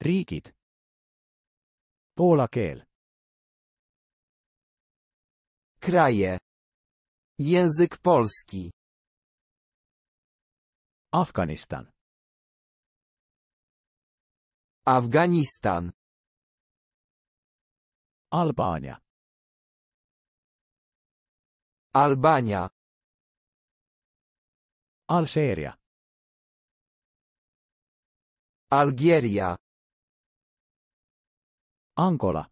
riigid. Poola keel. Kraje. Język polski. Afganistan. Afganistan. Albania. Albania. Algeria. Algieria. Angola.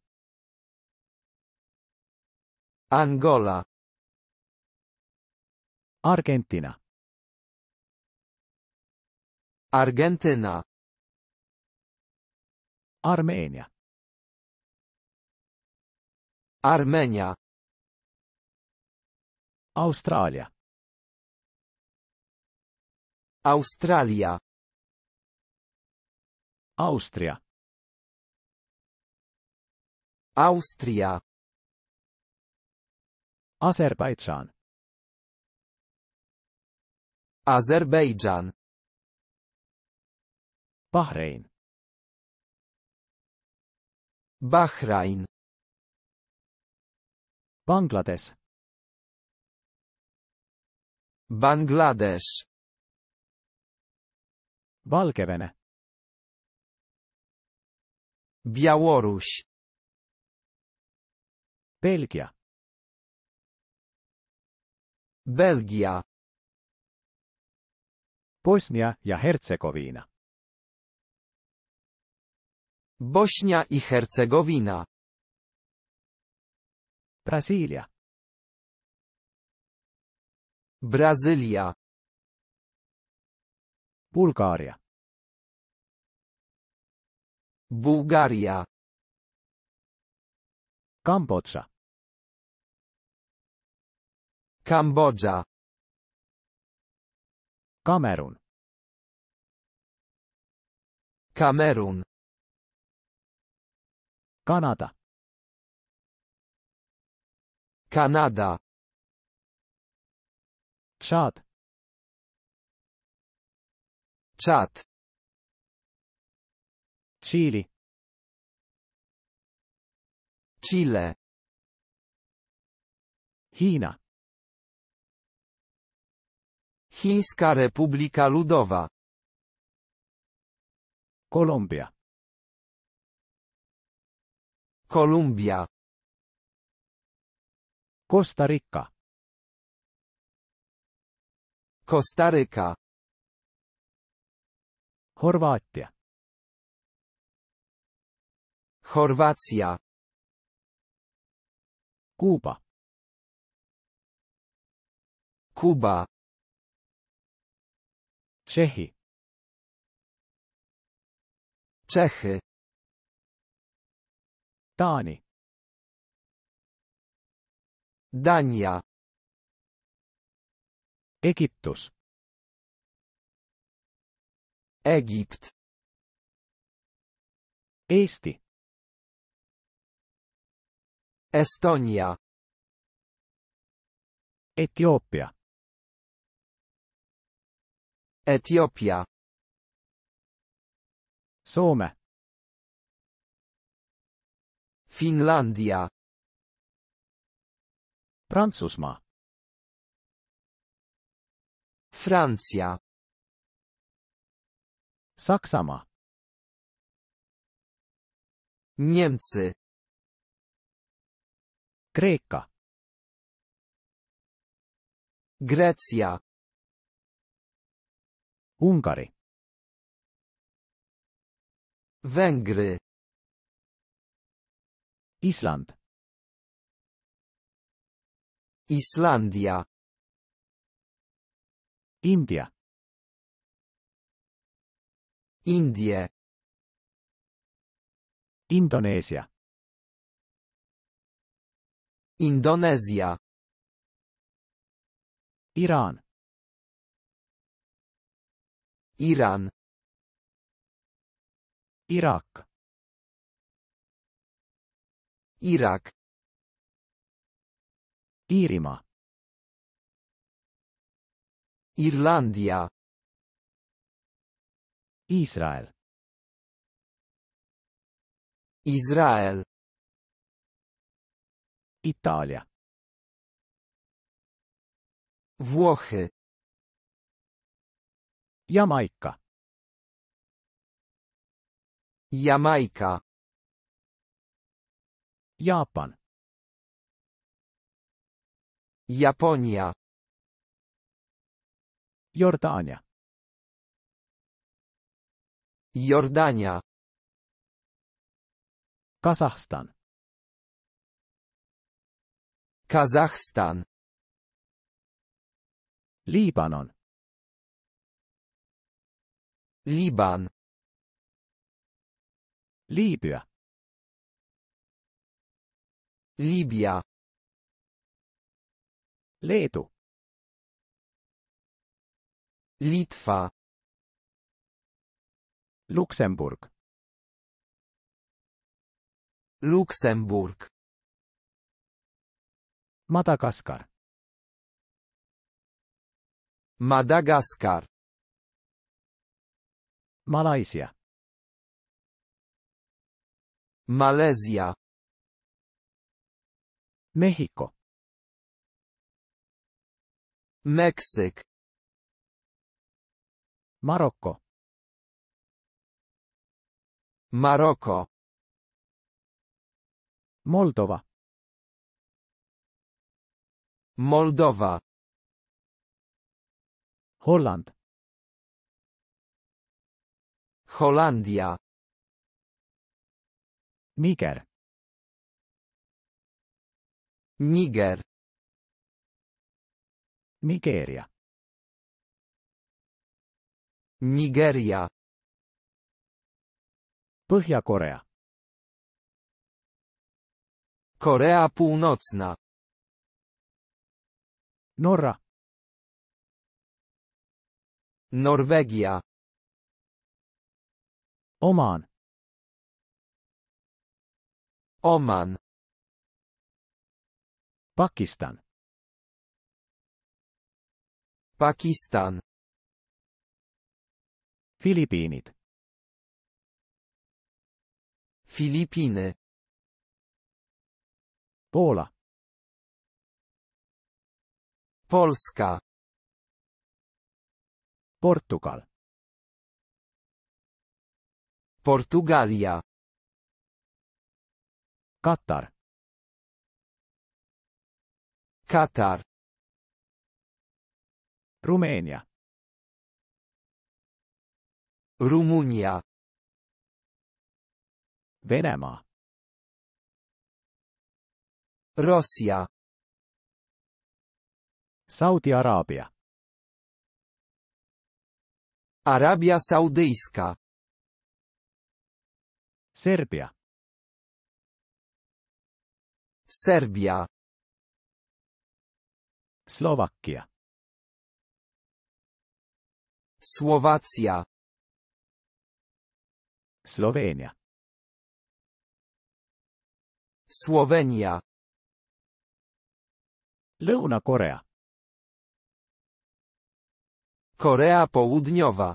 Angola. Argentina. Argentina. Armenia. Armenia. Australia. Australia. Austria. Austria. Austria Azerbejdżan Azerbejdżan Bahrein Bahrain Bangladesz Bangladesz Valkevene Białoruś Belgia. Belgia. Bosnia ja Hercegowina, Bośnia i Hercegowina. Brazylia. Brazylia. Bulgaria. Bułgaria. Kambodža. Kambodža. Kamerun. Kamerun. Kanada. Kanada. Chad. Chad. Chile. Chile. China. Chińska Republika Ludowa. Kolumbia. Kolumbia. Costa Rica. Costa Rica, Chorwacja, Chorwacja. Cuba. Cuba. Τσέχη, Τσέχοι. Τάνι. Δάνια. Αίγυπτος. Αίγυπτ. Έστι. Estonia. Etiopia. Etiopia. Soma, Finlandia. Prantsusmaa. Francja. Saksama. Niemcy. Greca. Grecia. Ungari. Węgry. Island. Islandia. India. Indie. Indonesia. Indonezja Iran Iran Irak Irak Irima, Irlandia Israel Israel Italia. Włochy. Jamajka. Jamajka. Japan. Japonia. Jordania. Jordania. Kazachstan. Kasachstan Libanon Liban Libya Libya Leto Litwa Luxemburg Luxemburg Madagaskar. Madagaskar. Malaisia. Malezja. Mexico. Meksyk. Marokko. Maroko. Moldova. Moldowa. Holland. Holandia. Niger. Niger. Nigeria. Nigeria. Põhja-Korea. Korea Północna. Norra. Norvegia. Oman, Oman. Pakistan. Pakistan. Filippiinit. Filippiine. Poola. Polska. Portugal. Portugalia. Qatar, Qatar. Rumenia Rumunia. Venemaa. Russia. Saudi-Arabia. Arabia Saudyjska. Serbia. Serbia. Słowacja. Słowacja. Słowenia. Słowenia. Luna Korea. Korea Południowa.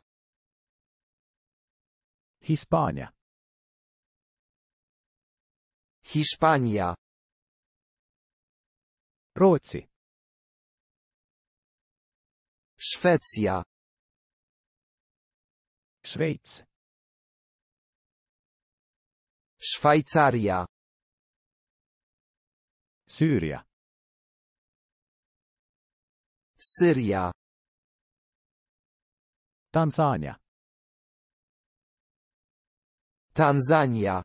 Hispania. Hiszpania. Ruotsi. Szwecja. Szwejc. Szwajcaria. Syria. Syria. Tanzania. Tanzania.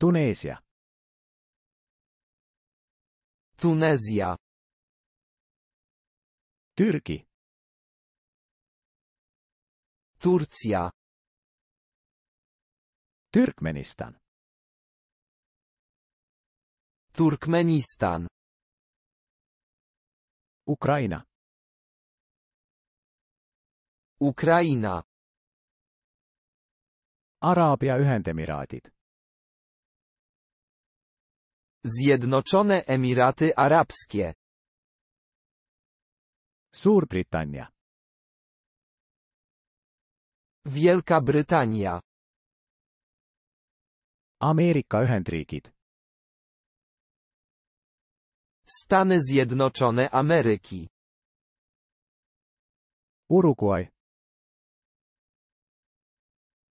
Tunesia. Tunezja. Tyrki. Turcja. Tyrkmenistan. Turkmenistan. Ukraina. Ukraina. Arabia Ühendemiraatit. Zjednoczone Emiraty Arabskie. Suurbritannia. Wielka Brytania. Ameryka Ühendriigid. Stany Zjednoczone Ameryki. Urugwaj.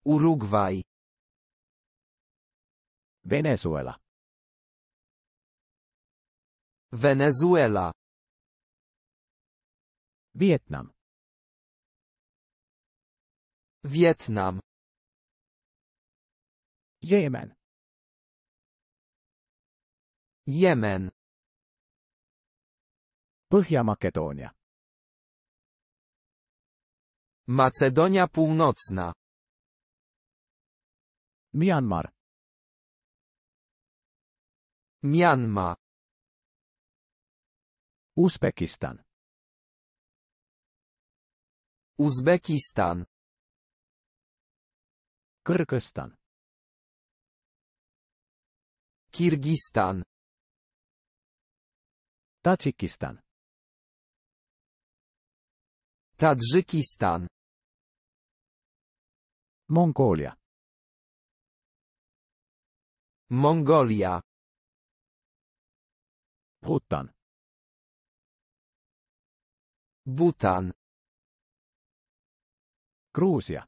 Urugwaj. Venezuela. Wenezuela. Vietnam. Wietnam. Jemen. Jemen. Põhja-Makedoonia. Macedonia Północna. Myanmar. Myanmar. Uzbekistan. Uzbekistan. Kyrgyzstan. Kirgistan. Tadżykistan. Tadżykistan. Mongolia. Mongolia. Bhutan. Bhutan. Gruusia.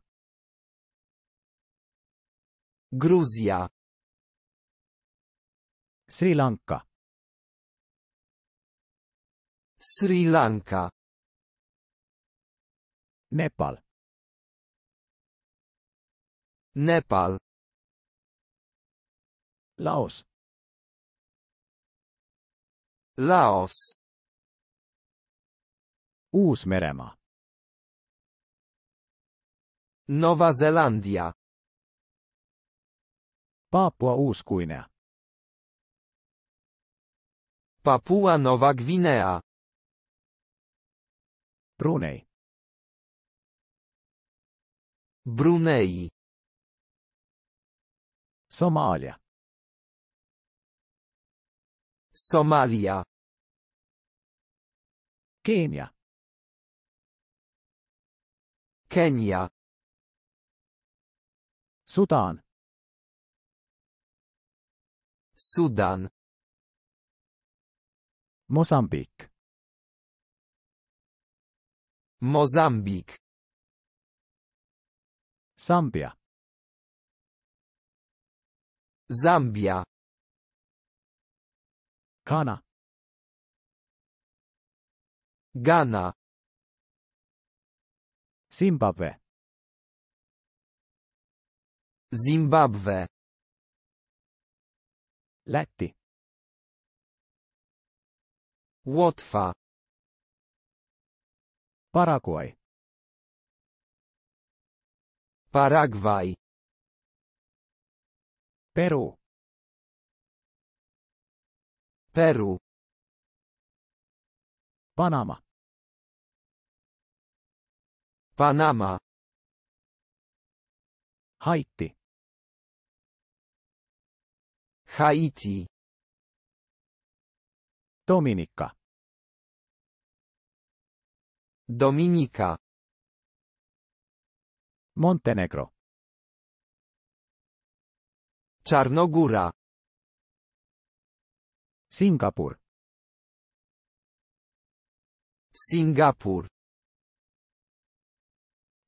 Gruusia. Sri Lanka. Sri Lanka. Nepal. Nepal. Laos. Laos. uus Nowa Zelandia. Papua uus Papua Nowa Gwinea. Brunei. Brunei. Somalia. Somalia Kenya Kenya Sudan Sudan Mozambique Mozambique Zambia Zambia Kana. Gana. Zimbabwe. Zimbabwe. Lätti. Łotwa. Paraguay. Paragwaj. Peru. Peru Panama Panama Haiti Haiti Dominica Dominica Montenegro Czarnogóra Singapur. Singapur.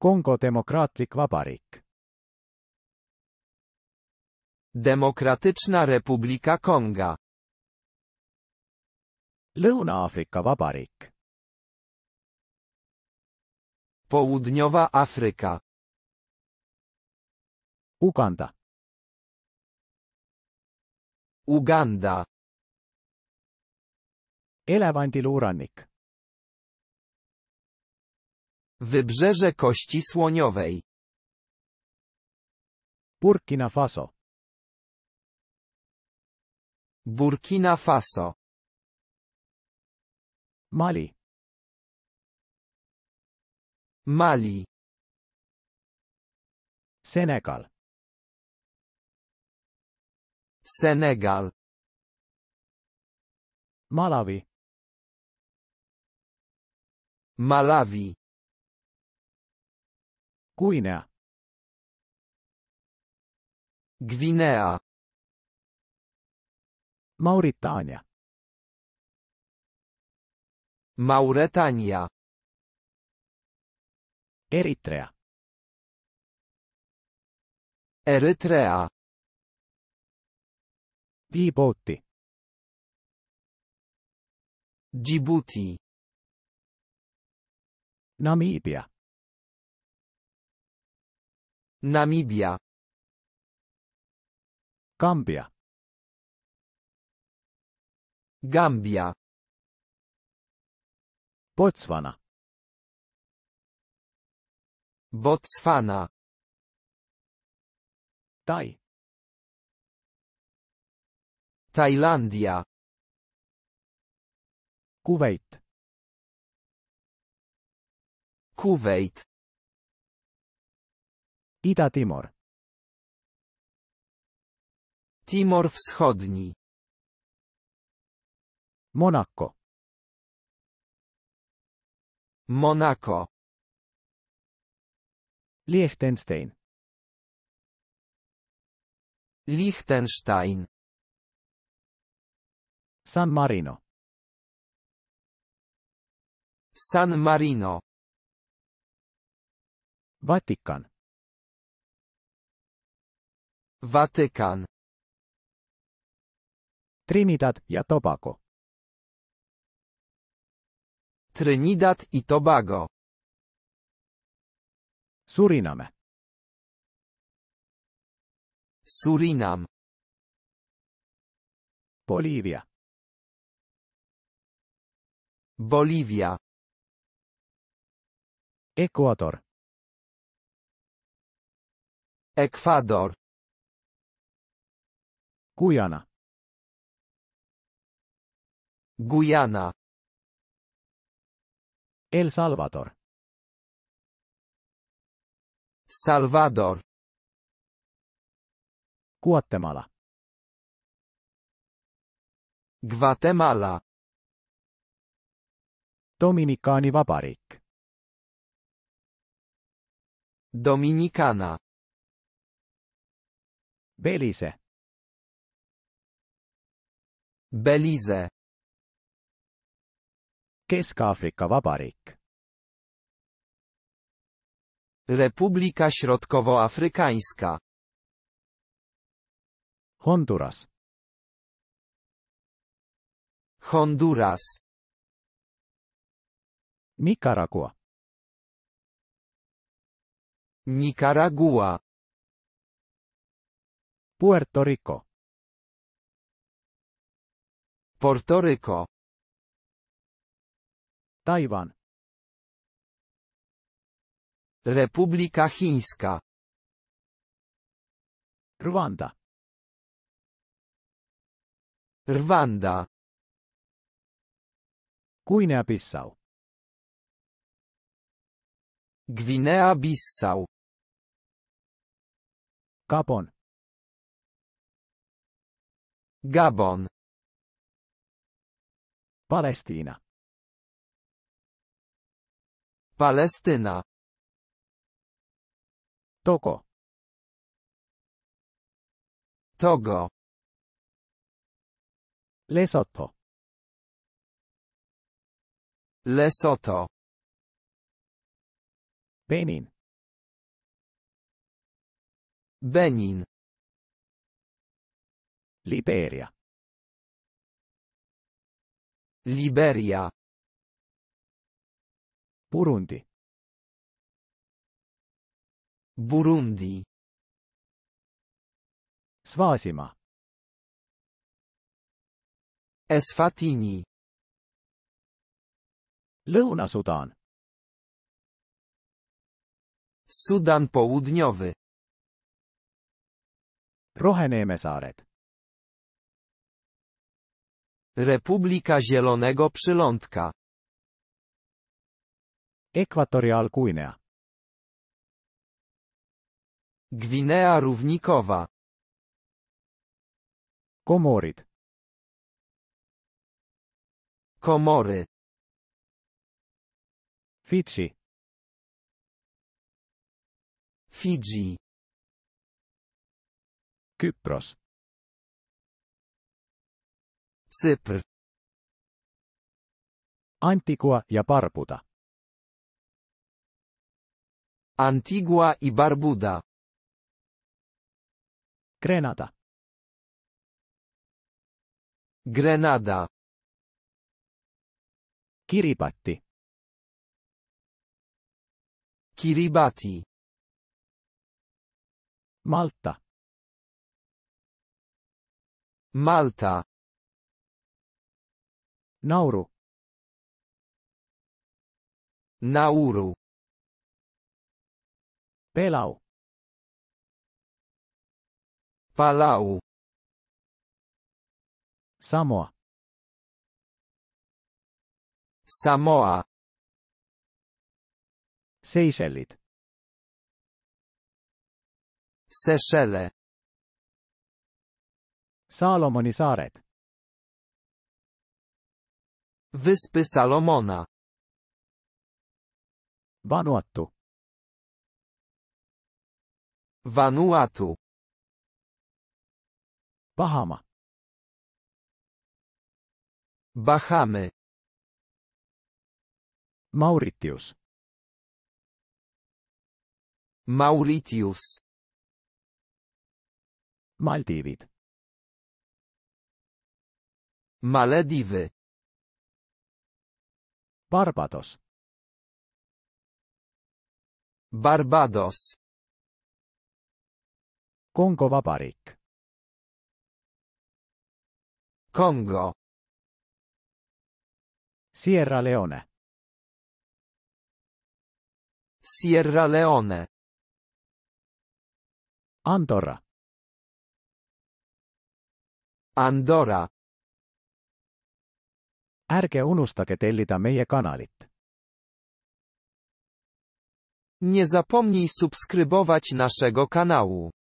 Kongo Demokratlik Vabariik. Demokratyczna Republika Konga. lõuna Afryka Wabarik. Południowa Afryka. Uganda. Uganda. Elevantiluurannik. Wybrzeże Kości Słoniowej. Burkina Faso. Burkina Faso. Mali. Mali. Senegal. Senegal. Malawi. Malawi. Guinea. Gwinea. Mauritania. Mauretania. Eritrea. Eritrea. Djibouti. Djibouti. Namibia. Namibia. Gambia. Gambia. Botswana. Botswana. Tai. Thailandia. Kuwait. Kuwejt. Ida Timor. Timor Wschodni. Monako. Monako. Liechtenstein. Liechtenstein. San Marino. San Marino. Watykan. Watykan. Trinidad ja Tobago. Trinidad i Tobago. Suriname. Surinam. Bolivia. Bolivia. Ekwator. Ekwador. Gujana. Gujana. El Salvador. Salvador. Guatemala. Guatemala, Dominikaani vabariik. Dominikana Belize. Belize. Kesk-Aafrika Republika Środkowoafrykańska. Honduras. Honduras. Nicaragua. Nicaragua. Puerto Rico. Puerto Rico. Taiwan, Republika Chińska. Rwanda. Rwanda. Guinea-Bissau. Gwinea-Bissau. Gabon. Gabon. Palestina. Palestyna. Togo. Togo. Lesotho. Lesotho. Benin. Benin. Liberia. Liberia. Burundi. Burundi. Svasima. Esfatini. Lõuna-Sudan. Sudan Południowy. Roheneeme saaret. Republika Zielonego Przylądka. Ekwatorial Guinea. Gwinea Równikowa. Komorit. Komory. Fidżi. Fidżi. Kypros. Sıfır. Antigua ja Barbuda. Antigua i Barbuda. Grenada. Grenada. Kiribati. Kiribati. Malta. Malta. Nauru. Nauru. Pelau. Palau. Samoa. Samoa. Seychellit. Seychelle. Saalomoni saaret. Wyspy Salomona. Vanuatu. Vanuatu. Bahama. Bahamy. Mauritius. Mauritius. Maldivid. Malediwy. Barbados. Barbados. Kongo-vaparik. Kongo. Sierra Leone. Sierra Leone. Andorra. Andorra. ärge unustage tellida meie kanalit. Nie zapomnij subskrybować naszego kanału.